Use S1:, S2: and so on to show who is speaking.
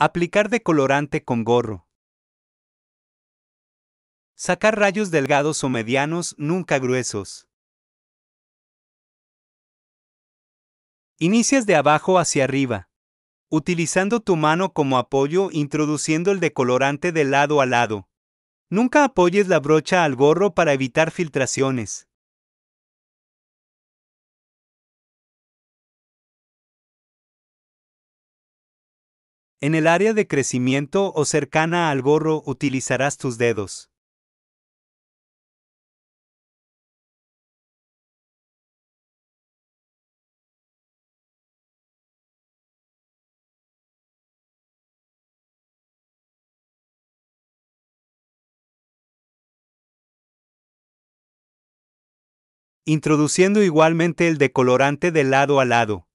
S1: Aplicar decolorante con gorro. Sacar rayos delgados o medianos, nunca gruesos. Inicias de abajo hacia arriba, utilizando tu mano como apoyo introduciendo el decolorante de lado a lado. Nunca apoyes la brocha al gorro para evitar filtraciones.
S2: En el área de crecimiento o cercana al gorro utilizarás tus dedos. Introduciendo igualmente el decolorante de lado a lado.